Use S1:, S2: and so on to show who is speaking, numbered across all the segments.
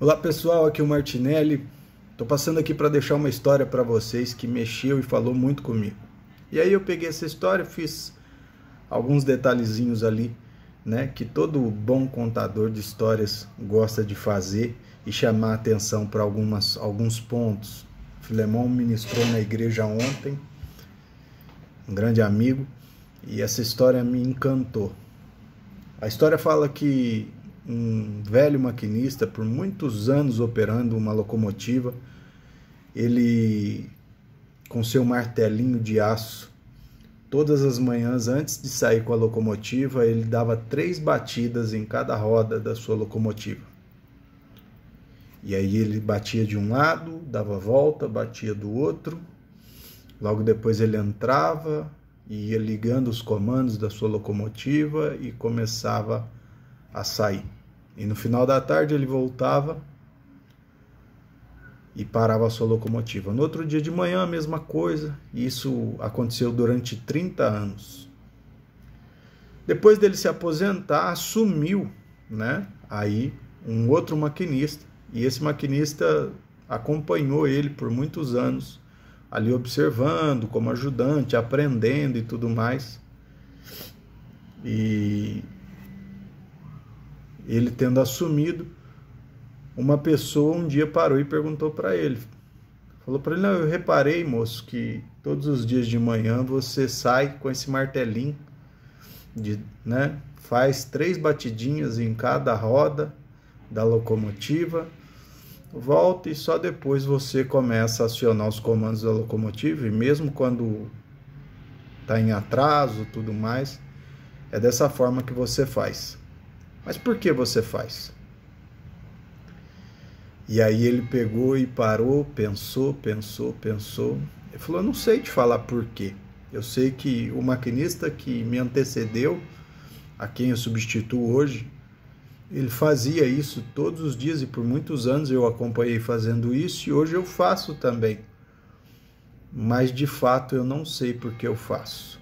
S1: Olá pessoal, aqui é o Martinelli. Tô passando aqui para deixar uma história para vocês que mexeu e falou muito comigo. E aí eu peguei essa história, fiz alguns detalhezinhos ali, né, que todo bom contador de histórias gosta de fazer e chamar atenção para algumas alguns pontos. Filemão ministrou na igreja ontem, um grande amigo, e essa história me encantou. A história fala que um velho maquinista por muitos anos operando uma locomotiva. Ele, com seu martelinho de aço, todas as manhãs antes de sair com a locomotiva, ele dava três batidas em cada roda da sua locomotiva. E aí ele batia de um lado, dava volta, batia do outro. Logo depois ele entrava e ia ligando os comandos da sua locomotiva e começava a sair. E no final da tarde ele voltava e parava a sua locomotiva. No outro dia de manhã, a mesma coisa, e isso aconteceu durante 30 anos. Depois dele se aposentar, assumiu né, aí um outro maquinista, e esse maquinista acompanhou ele por muitos anos, ali observando, como ajudante, aprendendo e tudo mais. E ele tendo assumido, uma pessoa um dia parou e perguntou para ele. Falou para ele: Não, eu reparei, moço, que todos os dias de manhã você sai com esse martelinho, de, né? faz três batidinhas em cada roda da locomotiva, volta e só depois você começa a acionar os comandos da locomotiva, e mesmo quando está em atraso tudo mais, é dessa forma que você faz. Mas por que você faz? E aí ele pegou e parou, pensou, pensou, pensou. Ele falou: Eu não sei te falar por quê. Eu sei que o maquinista que me antecedeu, a quem eu substituo hoje, ele fazia isso todos os dias e por muitos anos eu acompanhei fazendo isso e hoje eu faço também. Mas de fato eu não sei por que eu faço.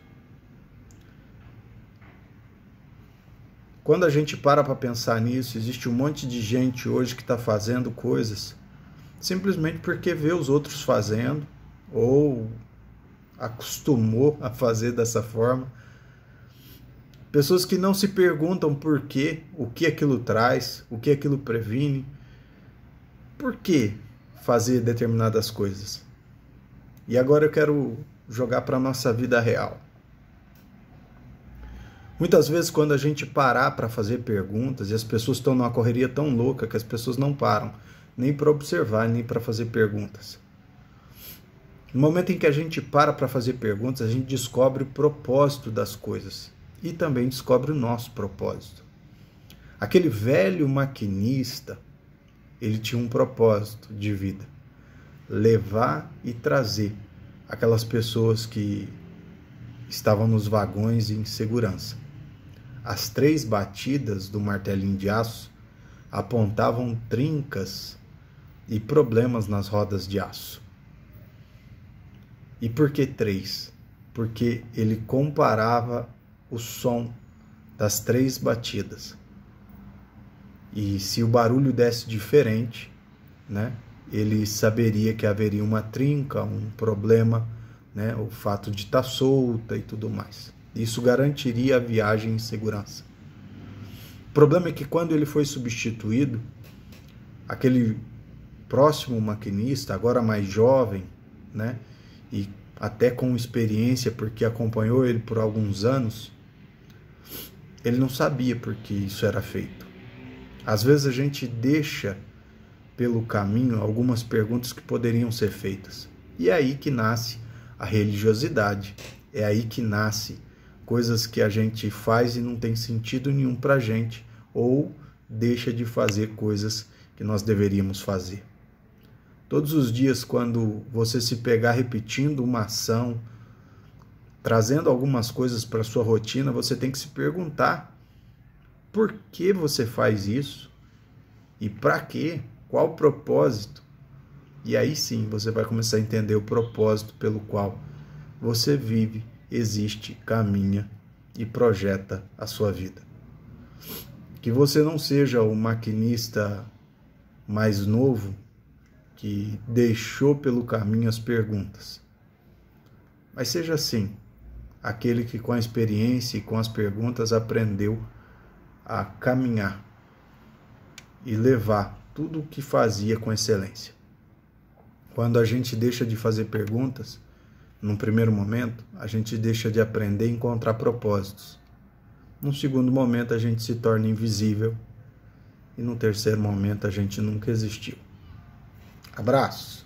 S1: Quando a gente para para pensar nisso, existe um monte de gente hoje que está fazendo coisas simplesmente porque vê os outros fazendo ou acostumou a fazer dessa forma. Pessoas que não se perguntam por quê, o que aquilo traz, o que aquilo previne, por que fazer determinadas coisas. E agora eu quero jogar para a nossa vida real. Muitas vezes, quando a gente parar para fazer perguntas, e as pessoas estão numa correria tão louca que as pessoas não param nem para observar, nem para fazer perguntas. No momento em que a gente para para fazer perguntas, a gente descobre o propósito das coisas e também descobre o nosso propósito. Aquele velho maquinista, ele tinha um propósito de vida: levar e trazer aquelas pessoas que estavam nos vagões em segurança. As três batidas do martelinho de aço apontavam trincas e problemas nas rodas de aço. E por que três? Porque ele comparava o som das três batidas. E se o barulho desse diferente, né, ele saberia que haveria uma trinca, um problema, né, o fato de estar tá solta e tudo mais. Isso garantiria a viagem em segurança. O problema é que quando ele foi substituído, aquele próximo maquinista, agora mais jovem, né, e até com experiência, porque acompanhou ele por alguns anos, ele não sabia por que isso era feito. Às vezes a gente deixa pelo caminho algumas perguntas que poderiam ser feitas. E é aí que nasce a religiosidade, é aí que nasce coisas que a gente faz e não tem sentido nenhum para a gente, ou deixa de fazer coisas que nós deveríamos fazer. Todos os dias, quando você se pegar repetindo uma ação, trazendo algumas coisas para sua rotina, você tem que se perguntar por que você faz isso e para quê? Qual o propósito? E aí sim você vai começar a entender o propósito pelo qual você vive existe, caminha e projeta a sua vida. Que você não seja o maquinista mais novo que deixou pelo caminho as perguntas. Mas seja sim aquele que com a experiência e com as perguntas aprendeu a caminhar e levar tudo o que fazia com excelência. Quando a gente deixa de fazer perguntas, num primeiro momento, a gente deixa de aprender e encontrar propósitos. Num segundo momento, a gente se torna invisível. E num terceiro momento, a gente nunca existiu. Abraço!